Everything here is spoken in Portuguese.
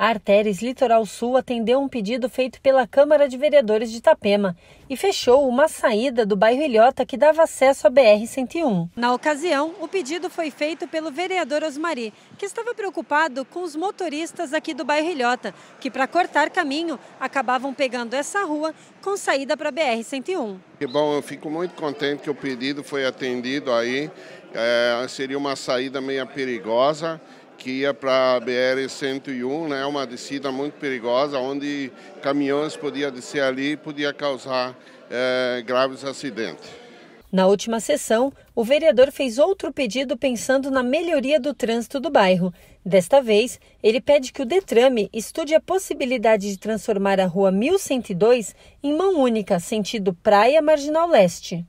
A Artéres Litoral Sul atendeu um pedido feito pela Câmara de Vereadores de Itapema e fechou uma saída do bairro Ilhota que dava acesso à BR-101. Na ocasião, o pedido foi feito pelo vereador Osmari, que estava preocupado com os motoristas aqui do bairro Ilhota, que para cortar caminho acabavam pegando essa rua com saída para a BR-101. Bom, eu fico muito contente que o pedido foi atendido aí. É, seria uma saída meio perigosa que ia para a BR-101, né, uma descida muito perigosa, onde caminhões podiam descer ali e podia causar é, graves acidentes. Na última sessão, o vereador fez outro pedido pensando na melhoria do trânsito do bairro. Desta vez, ele pede que o Detrame estude a possibilidade de transformar a rua 1102 em mão única, sentido Praia Marginal Leste.